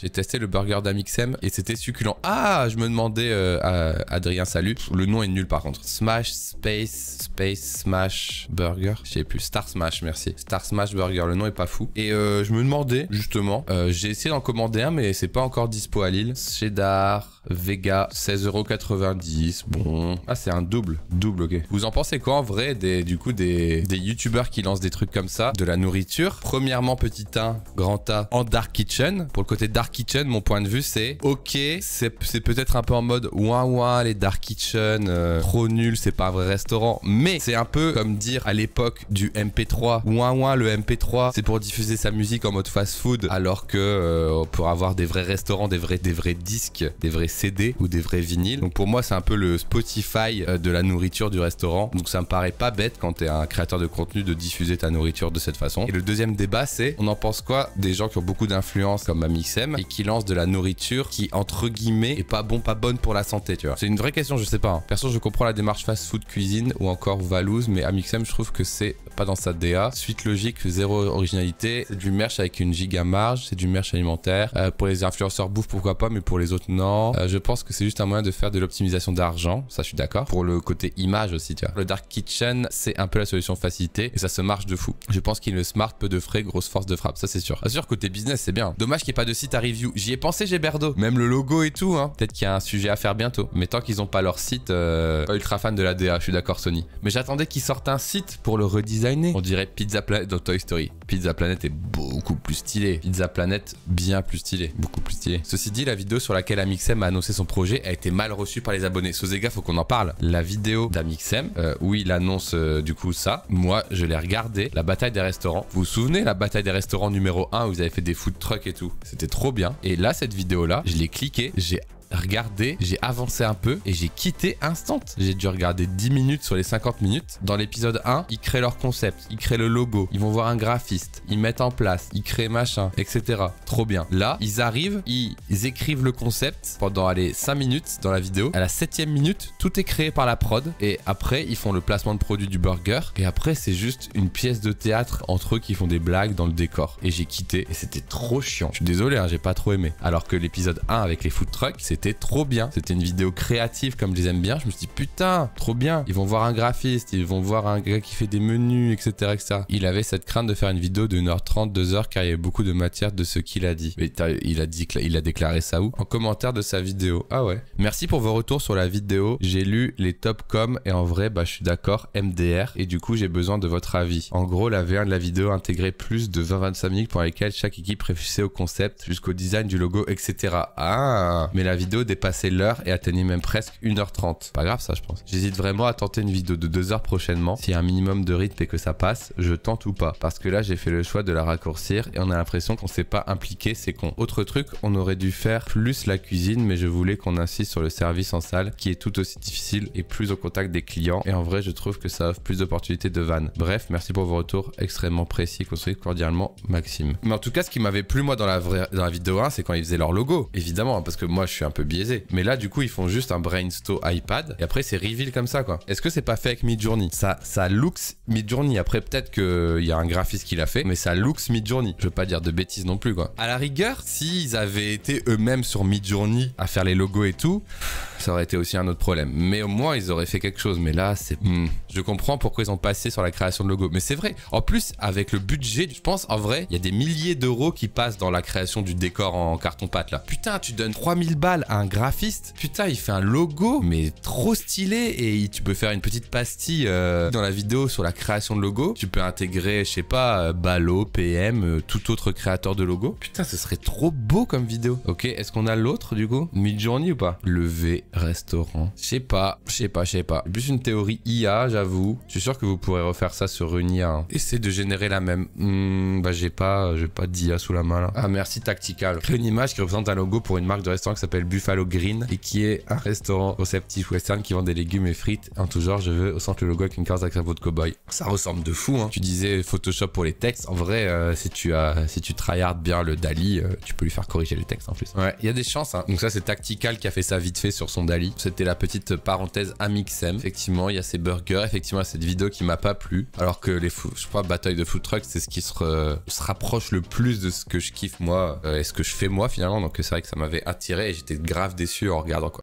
J'ai testé le burger d'Amixem et c'était succulent. Ah, je me demandais, euh, à Adrien, salut. Le nom est nul par contre. Smash, Space, Space, Smash, Burger. Je sais plus. Star Smash, merci. Star Smash Burger, le nom est pas fou. Et euh, je me demandais, justement, euh, j'ai essayé d'en commander un, mais c'est pas encore dispo à Lille. Cheddar, Vega, 16,90€. Bon. Ah, c'est un double. Double, ok. Vous en pensez quoi en vrai des, du coup, des, des youtubeurs qui lancent des trucs comme ça, de la nourriture Premièrement, petit 1, grand A, en Dark Kitchen. Pour le côté Dark Kitchen, mon point de vue, c'est ok, c'est peut-être un peu en mode ouin ouin, les Dark Kitchen, euh, trop nul, c'est pas un vrai restaurant. Mais c'est un peu comme dire à l'époque du MP3, ouin ouin, le MP3, c'est pour diffuser sa musique en mode fast food, alors que euh, pour avoir des vrais restaurants, des vrais, des vrais disques, des vrais CD ou des vrais vinyles. Donc pour moi, c'est un peu le Spotify euh, de la nourriture du restaurant. Donc ça me paraît pas bête quand t'es un créateur de contenu de diffuser ta nourriture de cette façon. Et le deuxième débat, c'est on en pense quoi des gens qui ont beaucoup d'influence comme Amixem et qui lancent de la nourriture qui entre guillemets est pas bon, pas bonne pour la santé, tu vois. C'est une vraie question, je sais pas. Personne hein. Perso, je comprends la démarche fast-food cuisine ou encore Valouse mais Amixem, je trouve que c'est pas dans sa DA. Suite logique, zéro originalité. C'est du merch avec une giga marge, c'est du merch alimentaire. Euh, pour les influenceurs bouffe, pourquoi pas, mais pour les autres, non. Euh, je pense que c'est juste un moyen de faire de l'optimisation d'argent, ça je suis d'accord. Pour le côté image aussi, tu vois. Le Dark Kitchen, c'est un peu la solution facilité et ça se marche de fou. Je pense qu'il le smart, peu de frais, grosse force de frappe, ça c'est sûr. à sûr, côté business, c'est bien. Dommage qu'il n'y ait pas de site à review. J'y ai pensé, j'ai Berdo. Même le logo et tout, hein. Peut-être qu'il y a un sujet à faire bientôt. Mais tant qu'ils n'ont pas leur site, euh, ultra fan de la DA, je suis d'accord, Sony. Mais j'attendais qu'ils sortent un site pour le redesigner. On dirait Pizza Planet dans Toy Story. Pizza Planet est beaucoup plus stylé. Pizza Planet, bien plus stylé. Beaucoup plus stylé. Ceci dit, la vidéo sur laquelle Amixem a annoncer son projet a été mal reçu par les abonnés. Sozega, faut qu'on en parle. La vidéo d'Amixem Oui, euh, où il annonce euh, du coup ça, moi je l'ai regardé, la bataille des restaurants. Vous vous souvenez la bataille des restaurants numéro 1 où vous avez fait des food trucks et tout C'était trop bien. Et là, cette vidéo là, je l'ai cliqué, j'ai Regardez, j'ai avancé un peu et j'ai quitté instant. J'ai dû regarder 10 minutes sur les 50 minutes. Dans l'épisode 1, ils créent leur concept, ils créent le logo, ils vont voir un graphiste, ils mettent en place, ils créent machin, etc. Trop bien. Là, ils arrivent, ils écrivent le concept pendant allez, 5 minutes dans la vidéo. À la 7 minute, tout est créé par la prod et après, ils font le placement de produit du burger et après, c'est juste une pièce de théâtre entre eux qui font des blagues dans le décor. Et j'ai quitté et c'était trop chiant. Je suis désolé, hein, j'ai pas trop aimé. Alors que l'épisode 1 avec les food trucks, c'est trop bien. C'était une vidéo créative comme je les aime bien. Je me suis dit, putain, trop bien. Ils vont voir un graphiste, ils vont voir un gars qui fait des menus, etc. etc. Il avait cette crainte de faire une vidéo de 1h30, 2h, car il y avait beaucoup de matière de ce qu'il a dit. Mais il a, dit, il a déclaré ça où En commentaire de sa vidéo. Ah ouais. Merci pour vos retours sur la vidéo. J'ai lu les top com et en vrai, bah, je suis d'accord, MDR. Et du coup, j'ai besoin de votre avis. En gros, la V1 de la vidéo intégrait plus de 20-25 minutes pour lesquelles chaque équipe réfléchissait au concept jusqu'au design du logo, etc. Ah, mais la vidéo dépasser l'heure et atteignait même presque 1h30. Pas grave ça je pense. J'hésite vraiment à tenter une vidéo de 2h prochainement. si un minimum de rythme et que ça passe, je tente ou pas. Parce que là j'ai fait le choix de la raccourcir et on a l'impression qu'on s'est pas impliqué, c'est qu'on Autre truc, on aurait dû faire plus la cuisine mais je voulais qu'on insiste sur le service en salle qui est tout aussi difficile et plus au contact des clients. Et en vrai je trouve que ça offre plus d'opportunités de vannes. Bref, merci pour vos retours extrêmement précis et cordialement Maxime. Mais en tout cas ce qui m'avait plu moi dans la, vraie, dans la vidéo 1 c'est quand ils faisaient leur logo. Évidemment hein, parce que moi je suis un peu biaisé. Mais là, du coup, ils font juste un brainstorm iPad et après c'est reveal comme ça, quoi. Est-ce que c'est pas fait avec Midjourney Ça, ça looks Midjourney. Après, peut-être qu'il y a un graphiste qui l'a fait, mais ça looks Midjourney. Je veux pas dire de bêtises non plus, quoi. À la rigueur, s'ils avaient été eux-mêmes sur Midjourney à faire les logos et tout, ça aurait été aussi un autre problème. Mais au moins, ils auraient fait quelque chose. Mais là, c'est. Hmm. Je comprends pourquoi ils ont passé sur la création de logo. Mais c'est vrai. En plus, avec le budget, je pense, en vrai, il y a des milliers d'euros qui passent dans la création du décor en carton-pâte là. Putain, tu donnes 3000 balles à un graphiste. Putain, il fait un logo, mais trop stylé. Et tu peux faire une petite pastille euh, dans la vidéo sur la création de logo. Tu peux intégrer, je sais pas, euh, Balo, PM, euh, tout autre créateur de logo. Putain, ce serait trop beau comme vidéo. Ok, est-ce qu'on a l'autre du coup mid Journey ou pas Le V restaurant Je sais pas, je sais pas, je sais pas. Plus une théorie IA, j'avoue. Je suis sûr que vous pourrez refaire ça sur une IA. Hein. Essayez de générer la même. Hmm, bah j'ai pas, j'ai pas d'IA sous la main là. Ah merci Tactical. Crée une image qui représente un logo pour une marque de restaurant qui s'appelle Buffalo Green et qui est un restaurant conceptif western qui vend des légumes et frites en tout genre. Je veux au centre le logo avec une carte avec un de cowboy. Ça ressemble de fou. Hein. Tu disais Photoshop pour les textes. En vrai, euh, si tu as, si tu tryhardes bien le Dali, euh, tu peux lui faire corriger les textes en plus. Ouais, il y a des chances. Hein. Donc ça c'est Tactical qui a fait ça vite fait sur son Dali. C'était la petite parenthèse Amixem. Effectivement, il y a ces burgers. Effectivement, cette vidéo qui m'a pas plu. Alors que les, je crois, bataille de food truck, c'est ce qui se, se, rapproche le plus de ce que je kiffe moi euh, et ce que je fais moi finalement. Donc c'est vrai que ça m'avait attiré et j'étais grave déçu en regardant quoi.